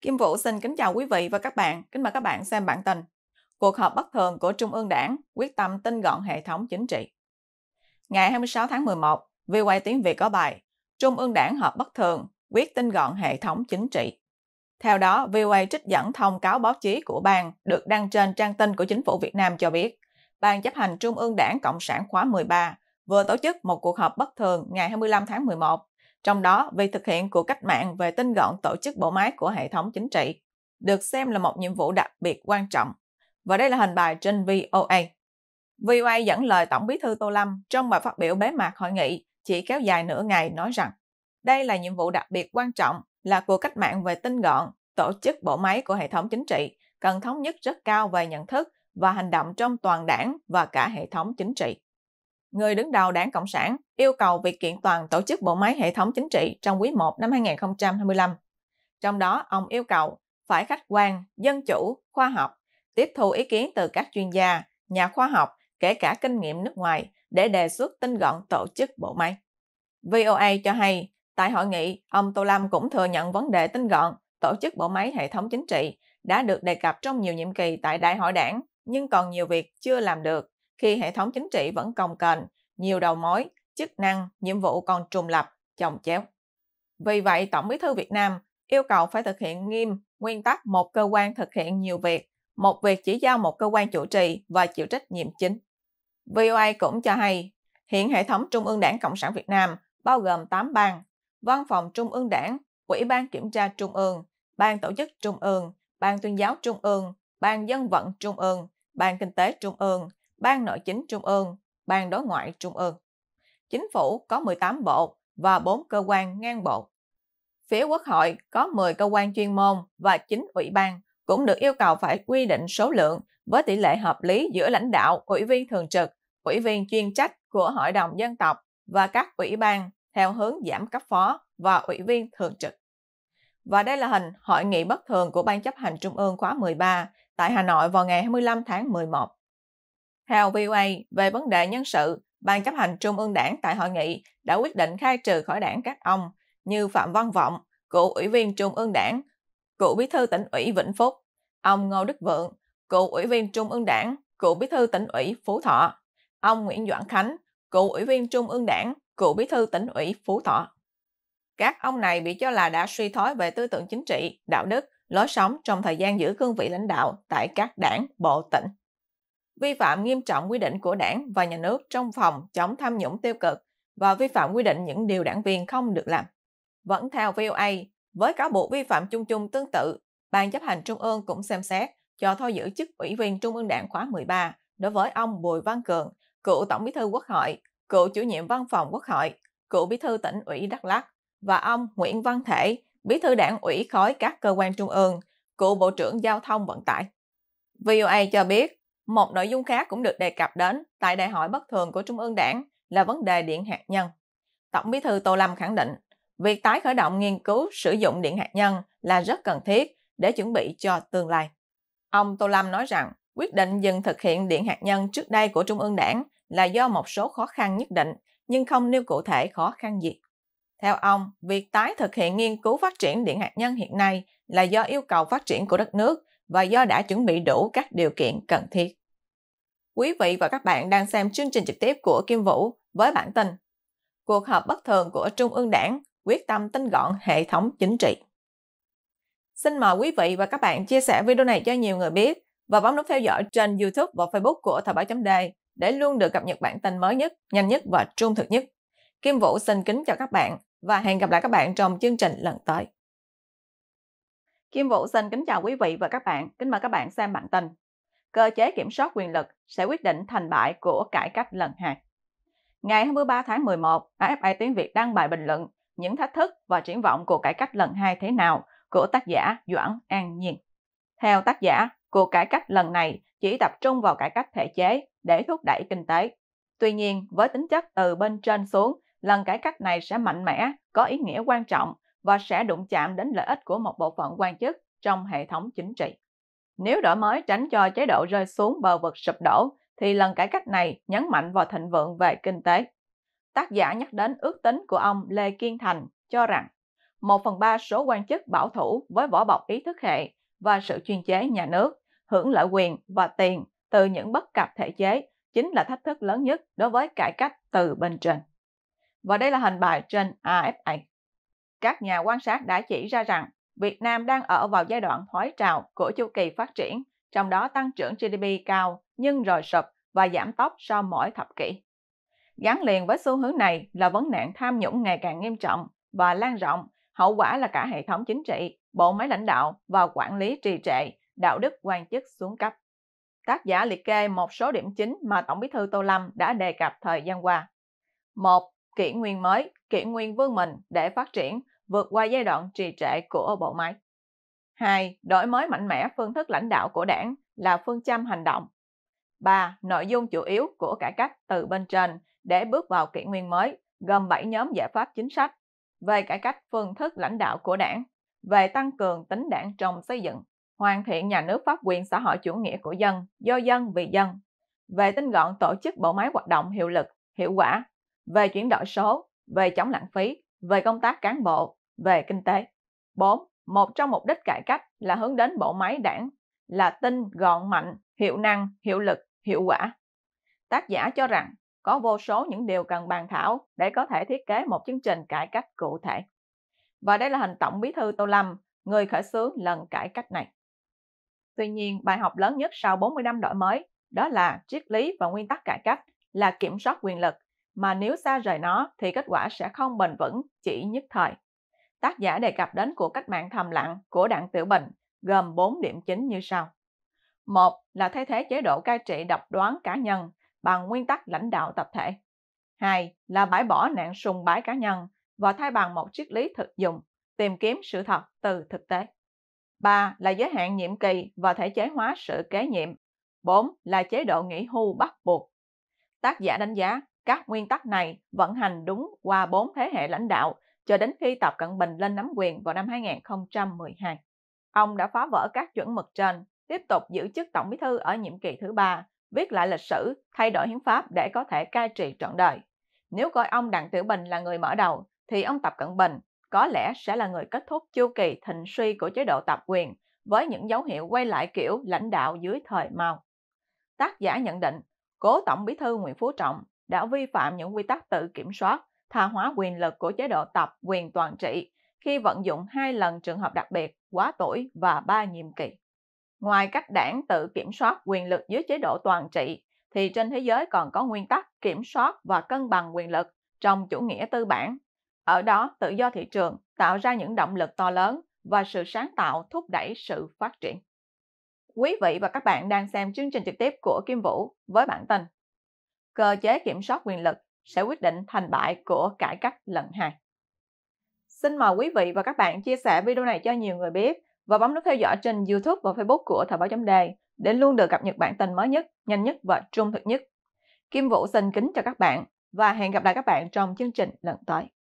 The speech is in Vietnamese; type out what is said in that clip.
Kim Vũ xin kính chào quý vị và các bạn, kính mời các bạn xem bản tin. Cuộc họp bất thường của Trung ương Đảng quyết tâm tinh gọn hệ thống chính trị. Ngày 26 tháng 11, VOA Tiếng Việt có bài Trung ương Đảng họp bất thường quyết tinh gọn hệ thống chính trị. Theo đó, VOA trích dẫn thông cáo báo chí của bang được đăng trên trang tin của chính phủ Việt Nam cho biết, Ban chấp hành Trung ương Đảng Cộng sản khóa 13 vừa tổ chức một cuộc họp bất thường ngày 25 tháng 11 trong đó việc thực hiện cuộc cách mạng về tinh gọn tổ chức bộ máy của hệ thống chính trị được xem là một nhiệm vụ đặc biệt quan trọng. Và đây là hình bài trên VOA. VOA dẫn lời Tổng bí thư Tô Lâm trong bài phát biểu bế mạc hội nghị chỉ kéo dài nửa ngày nói rằng đây là nhiệm vụ đặc biệt quan trọng là cuộc cách mạng về tinh gọn, tổ chức bộ máy của hệ thống chính trị cần thống nhất rất cao về nhận thức và hành động trong toàn đảng và cả hệ thống chính trị người đứng đầu đảng Cộng sản yêu cầu việc kiện toàn tổ chức bộ máy hệ thống chính trị trong quý I năm 2025. Trong đó, ông yêu cầu phải khách quan, dân chủ, khoa học, tiếp thu ý kiến từ các chuyên gia, nhà khoa học, kể cả kinh nghiệm nước ngoài để đề xuất tinh gọn tổ chức bộ máy. VOA cho hay, tại hội nghị, ông Tô Lâm cũng thừa nhận vấn đề tinh gọn tổ chức bộ máy hệ thống chính trị đã được đề cập trong nhiều nhiệm kỳ tại Đại hội đảng, nhưng còn nhiều việc chưa làm được khi hệ thống chính trị vẫn cồng cần nhiều đầu mối, chức năng, nhiệm vụ còn trùng lập, chồng chéo. Vì vậy, Tổng bí thư Việt Nam yêu cầu phải thực hiện nghiêm nguyên tắc một cơ quan thực hiện nhiều việc, một việc chỉ giao một cơ quan chủ trì và chịu trách nhiệm chính. VOA cũng cho hay, hiện hệ thống Trung ương Đảng Cộng sản Việt Nam bao gồm 8 ban, Văn phòng Trung ương Đảng, Ủy ban Kiểm tra Trung ương, Ban Tổ chức Trung ương, Ban Tuyên giáo Trung ương, Ban Dân vận Trung ương, Ban Kinh tế Trung ương, Ban Nội chính Trung ương, Ban Đối ngoại Trung ương. Chính phủ có 18 bộ và 4 cơ quan ngang bộ. Phía Quốc hội có 10 cơ quan chuyên môn và 9 ủy ban cũng được yêu cầu phải quy định số lượng với tỷ lệ hợp lý giữa lãnh đạo, ủy viên thường trực, ủy viên chuyên trách của Hội đồng Dân tộc và các ủy ban theo hướng giảm cấp phó và ủy viên thường trực. Và đây là hình hội nghị bất thường của Ban chấp hành Trung ương khóa 13 tại Hà Nội vào ngày 25 tháng 11. Theo VOA về vấn đề nhân sự, Ban chấp hành Trung ương Đảng tại hội nghị đã quyết định khai trừ khỏi đảng các ông như Phạm Văn Vọng, cựu ủy viên Trung ương Đảng, cựu bí thư tỉnh ủy Vĩnh Phúc, ông Ngô Đức Vượng, cựu ủy viên Trung ương Đảng, cựu bí thư tỉnh ủy Phú Thọ, ông Nguyễn Doãn Khánh, cựu ủy viên Trung ương Đảng, cựu bí thư tỉnh ủy Phú Thọ. Các ông này bị cho là đã suy thoái về tư tưởng chính trị, đạo đức, lối sống trong thời gian giữ cương vị lãnh đạo tại các đảng, bộ, tỉnh vi phạm nghiêm trọng quy định của đảng và nhà nước trong phòng chống tham nhũng tiêu cực và vi phạm quy định những điều đảng viên không được làm. Vẫn theo VOA, với cáo buộc vi phạm chung chung tương tự, Ban chấp hành Trung ương cũng xem xét cho thôi giữ chức Ủy viên Trung ương Đảng khóa 13 đối với ông Bùi Văn Cường, cựu Tổng bí thư Quốc hội, cựu chủ nhiệm văn phòng Quốc hội, cựu bí thư tỉnh ủy Đắk Lắk và ông Nguyễn Văn Thể, bí thư đảng ủy khối các cơ quan trung ương, cựu Bộ trưởng Giao thông Vận tải. VOA cho biết, một nội dung khác cũng được đề cập đến tại đại hội bất thường của Trung ương Đảng là vấn đề điện hạt nhân. Tổng bí thư Tô Lâm khẳng định, việc tái khởi động nghiên cứu sử dụng điện hạt nhân là rất cần thiết để chuẩn bị cho tương lai. Ông Tô Lâm nói rằng, quyết định dừng thực hiện điện hạt nhân trước đây của Trung ương Đảng là do một số khó khăn nhất định, nhưng không nêu cụ thể khó khăn gì. Theo ông, việc tái thực hiện nghiên cứu phát triển điện hạt nhân hiện nay là do yêu cầu phát triển của đất nước và do đã chuẩn bị đủ các điều kiện cần thiết. Quý vị và các bạn đang xem chương trình trực tiếp của Kim Vũ với bản tin Cuộc họp bất thường của Trung ương Đảng quyết tâm tinh gọn hệ thống chính trị. Xin mời quý vị và các bạn chia sẻ video này cho nhiều người biết và bấm nút theo dõi trên YouTube và Facebook của Thời báo chấm đề để luôn được cập nhật bản tin mới nhất, nhanh nhất và trung thực nhất. Kim Vũ xin kính chào các bạn và hẹn gặp lại các bạn trong chương trình lần tới. Kim Vũ xin kính chào quý vị và các bạn. Kính mời các bạn xem bản tin cơ chế kiểm soát quyền lực sẽ quyết định thành bại của cải cách lần hai. Ngày 23 tháng 11, AFA Tiếng Việt đăng bài bình luận những thách thức và triển vọng của cải cách lần hai thế nào của tác giả Doãn An Nhiên. Theo tác giả, cuộc cải cách lần này chỉ tập trung vào cải cách thể chế để thúc đẩy kinh tế. Tuy nhiên, với tính chất từ bên trên xuống, lần cải cách này sẽ mạnh mẽ, có ý nghĩa quan trọng và sẽ đụng chạm đến lợi ích của một bộ phận quan chức trong hệ thống chính trị. Nếu đổi mới tránh cho chế độ rơi xuống bờ vực sụp đổ, thì lần cải cách này nhấn mạnh vào thịnh vượng về kinh tế. Tác giả nhắc đến ước tính của ông Lê Kiên Thành cho rằng 1 phần 3 số quan chức bảo thủ với vỏ bọc ý thức hệ và sự chuyên chế nhà nước, hưởng lợi quyền và tiền từ những bất cập thể chế chính là thách thức lớn nhất đối với cải cách từ bên trên. Và đây là hình bài trên AFA. Các nhà quan sát đã chỉ ra rằng Việt Nam đang ở vào giai đoạn thoái trào của chu kỳ phát triển, trong đó tăng trưởng GDP cao nhưng rồi sụp và giảm tốc sau mỗi thập kỷ. Gắn liền với xu hướng này là vấn nạn tham nhũng ngày càng nghiêm trọng và lan rộng, hậu quả là cả hệ thống chính trị, bộ máy lãnh đạo và quản lý trì trệ, đạo đức quan chức xuống cấp. Tác giả liệt kê một số điểm chính mà Tổng Bí thư Tô Lâm đã đề cập thời gian qua. một Kỷ nguyên mới, kỷ nguyên vương mình để phát triển vượt qua giai đoạn trì trệ của bộ máy. 2. Đổi mới mạnh mẽ phương thức lãnh đạo của đảng là phương châm hành động. 3. Nội dung chủ yếu của cải cách từ bên trên để bước vào kỷ nguyên mới gồm 7 nhóm giải pháp chính sách về cải cách phương thức lãnh đạo của đảng, về tăng cường tính đảng trong xây dựng, hoàn thiện nhà nước pháp quyền xã hội chủ nghĩa của dân, do dân vì dân, về tinh gọn tổ chức bộ máy hoạt động hiệu lực, hiệu quả, về chuyển đổi số, về chống lãng phí, về công tác cán bộ, về kinh tế. 4. Một trong mục đích cải cách là hướng đến bộ máy đảng là tinh, gọn, mạnh, hiệu năng, hiệu lực, hiệu quả. Tác giả cho rằng có vô số những điều cần bàn thảo để có thể thiết kế một chương trình cải cách cụ thể. Và đây là hình tổng bí thư Tô Lâm, người khởi xướng lần cải cách này. Tuy nhiên, bài học lớn nhất sau 40 năm đổi mới đó là triết lý và nguyên tắc cải cách là kiểm soát quyền lực, mà nếu xa rời nó thì kết quả sẽ không bền vững, chỉ nhất thời tác giả đề cập đến cuộc cách mạng thầm lặng của đặng tiểu bình gồm 4 điểm chính như sau. Một là thay thế chế độ cai trị độc đoán cá nhân bằng nguyên tắc lãnh đạo tập thể. Hai là bãi bỏ nạn sùng bái cá nhân và thay bằng một triết lý thực dụng, tìm kiếm sự thật từ thực tế. Ba là giới hạn nhiệm kỳ và thể chế hóa sự kế nhiệm. Bốn là chế độ nghỉ hưu bắt buộc. Tác giả đánh giá các nguyên tắc này vận hành đúng qua bốn thế hệ lãnh đạo cho đến khi Tập Cận Bình lên nắm quyền vào năm 2012. Ông đã phá vỡ các chuẩn mực trên, tiếp tục giữ chức Tổng Bí thư ở nhiệm kỳ thứ ba, viết lại lịch sử, thay đổi hiến pháp để có thể cai trị trọn đời. Nếu coi ông Đặng Tiểu Bình là người mở đầu, thì ông Tập Cận Bình có lẽ sẽ là người kết thúc chu kỳ thịnh suy của chế độ tập quyền với những dấu hiệu quay lại kiểu lãnh đạo dưới thời Mao. Tác giả nhận định, cố Tổng Bí thư Nguyễn Phú Trọng đã vi phạm những quy tắc tự kiểm soát tha hóa quyền lực của chế độ tập quyền toàn trị khi vận dụng hai lần trường hợp đặc biệt, quá tuổi và ba nhiệm kỳ. Ngoài cách đảng tự kiểm soát quyền lực dưới chế độ toàn trị, thì trên thế giới còn có nguyên tắc kiểm soát và cân bằng quyền lực trong chủ nghĩa tư bản. Ở đó, tự do thị trường tạo ra những động lực to lớn và sự sáng tạo thúc đẩy sự phát triển. Quý vị và các bạn đang xem chương trình trực tiếp của Kim Vũ với bản tin Cơ chế kiểm soát quyền lực sẽ quyết định thành bại của cải cách lần hai. Xin mời quý vị và các bạn chia sẻ video này cho nhiều người biết và bấm nút theo dõi trên YouTube và Facebook của Thời báo chấm đề để luôn được cập nhật bản tin mới nhất, nhanh nhất và trung thực nhất. Kim Vũ xin kính chào các bạn và hẹn gặp lại các bạn trong chương trình lần tới.